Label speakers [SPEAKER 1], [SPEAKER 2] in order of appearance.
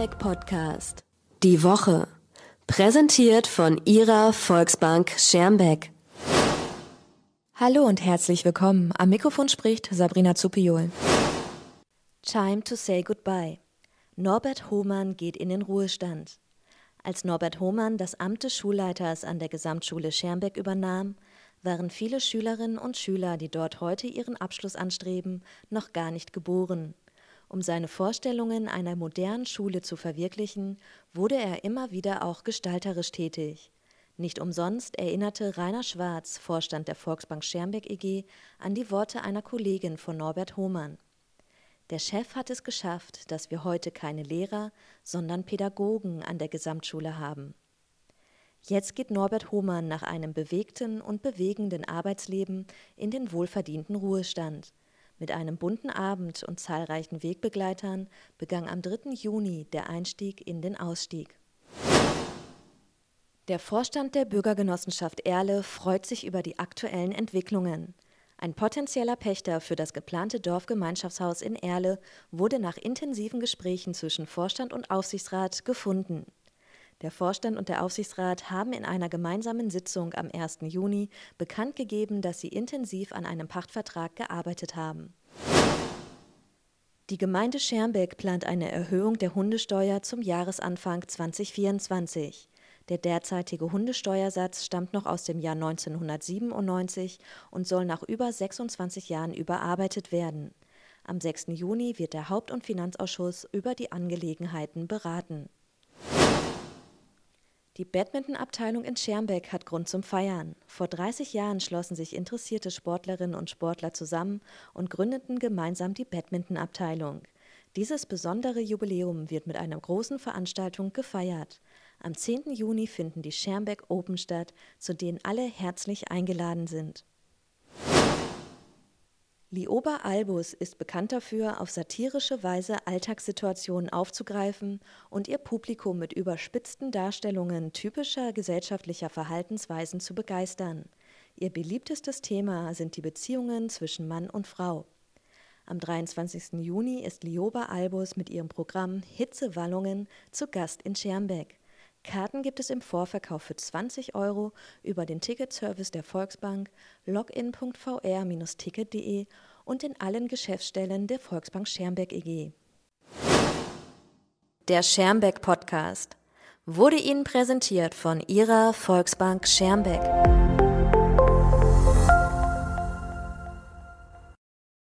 [SPEAKER 1] Habeck Podcast. Die Woche. Präsentiert von Ihrer Volksbank Schermbeck. Hallo und herzlich willkommen. Am Mikrofon spricht Sabrina Zupiol. Time to say goodbye. Norbert Hohmann geht in den Ruhestand. Als Norbert Hohmann das Amt des Schulleiters an der Gesamtschule Schermbeck übernahm, waren viele Schülerinnen und Schüler, die dort heute ihren Abschluss anstreben, noch gar nicht geboren. Um seine Vorstellungen einer modernen Schule zu verwirklichen, wurde er immer wieder auch gestalterisch tätig. Nicht umsonst erinnerte Rainer Schwarz, Vorstand der Volksbank Schermbeck EG, an die Worte einer Kollegin von Norbert Hohmann. Der Chef hat es geschafft, dass wir heute keine Lehrer, sondern Pädagogen an der Gesamtschule haben. Jetzt geht Norbert Hohmann nach einem bewegten und bewegenden Arbeitsleben in den wohlverdienten Ruhestand. Mit einem bunten Abend und zahlreichen Wegbegleitern begann am 3. Juni der Einstieg in den Ausstieg. Der Vorstand der Bürgergenossenschaft Erle freut sich über die aktuellen Entwicklungen. Ein potenzieller Pächter für das geplante Dorfgemeinschaftshaus in Erle wurde nach intensiven Gesprächen zwischen Vorstand und Aufsichtsrat gefunden. Der Vorstand und der Aufsichtsrat haben in einer gemeinsamen Sitzung am 1. Juni bekannt gegeben, dass sie intensiv an einem Pachtvertrag gearbeitet haben. Die Gemeinde Schermbeck plant eine Erhöhung der Hundesteuer zum Jahresanfang 2024. Der derzeitige Hundesteuersatz stammt noch aus dem Jahr 1997 und soll nach über 26 Jahren überarbeitet werden. Am 6. Juni wird der Haupt- und Finanzausschuss über die Angelegenheiten beraten. Die Badmintonabteilung in Schermbeck hat Grund zum Feiern. Vor 30 Jahren schlossen sich interessierte Sportlerinnen und Sportler zusammen und gründeten gemeinsam die Badmintonabteilung. Dieses besondere Jubiläum wird mit einer großen Veranstaltung gefeiert. Am 10. Juni finden die Schermbeck Open statt, zu denen alle herzlich eingeladen sind. Lioba Albus ist bekannt dafür, auf satirische Weise Alltagssituationen aufzugreifen und ihr Publikum mit überspitzten Darstellungen typischer gesellschaftlicher Verhaltensweisen zu begeistern. Ihr beliebtestes Thema sind die Beziehungen zwischen Mann und Frau. Am 23. Juni ist Lioba Albus mit ihrem Programm Hitzewallungen zu Gast in Schermbeck. Karten gibt es im Vorverkauf für 20 Euro über den Ticketservice der Volksbank, login.vr-ticket.de und in allen Geschäftsstellen der Volksbank Schermbeck EG. Der Schermbeck Podcast wurde Ihnen präsentiert von Ihrer Volksbank Schermbeck.